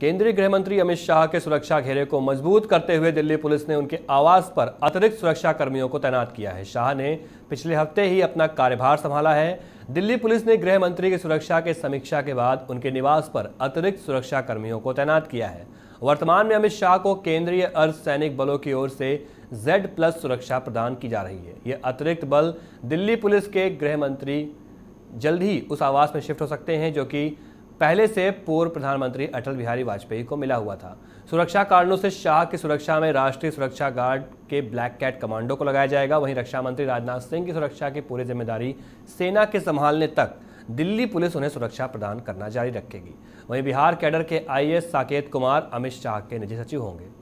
केंद्रीय गृह मंत्री अमित शाह के सुरक्षा घेरे को मजबूत करते हुए दिल्ली पुलिस ने उनके आवास पर अतिरिक्त सुरक्षा कर्मियों को तैनात किया है शाह ने पिछले हफ्ते ही अपना कार्यभार संभाला है दिल्ली पुलिस ने गृह मंत्री की सुरक्षा के समीक्षा के बाद उनके निवास पर अतिरिक्त सुरक्षा कर्मियों को तैनात किया है वर्तमान में अमित शाह को केंद्रीय अर्ध सैनिक बलों की ओर से जेड प्लस सुरक्षा प्रदान की जा रही है ये अतिरिक्त बल दिल्ली पुलिस के गृह मंत्री जल्द ही उस आवास में शिफ्ट हो सकते हैं जो कि पहले से पूर्व प्रधानमंत्री अटल बिहारी वाजपेयी को मिला हुआ था सुरक्षा कारणों से शाह की सुरक्षा में राष्ट्रीय सुरक्षा गार्ड के ब्लैक कैट कमांडो को लगाया जाएगा वहीं रक्षा मंत्री राजनाथ सिंह की सुरक्षा की पूरी जिम्मेदारी सेना के संभालने तक दिल्ली पुलिस उन्हें सुरक्षा प्रदान करना जारी रखेगी वहीं बिहार कैडर के आईएएस साकेत कुमार अमित शाह के निजी सचिव होंगे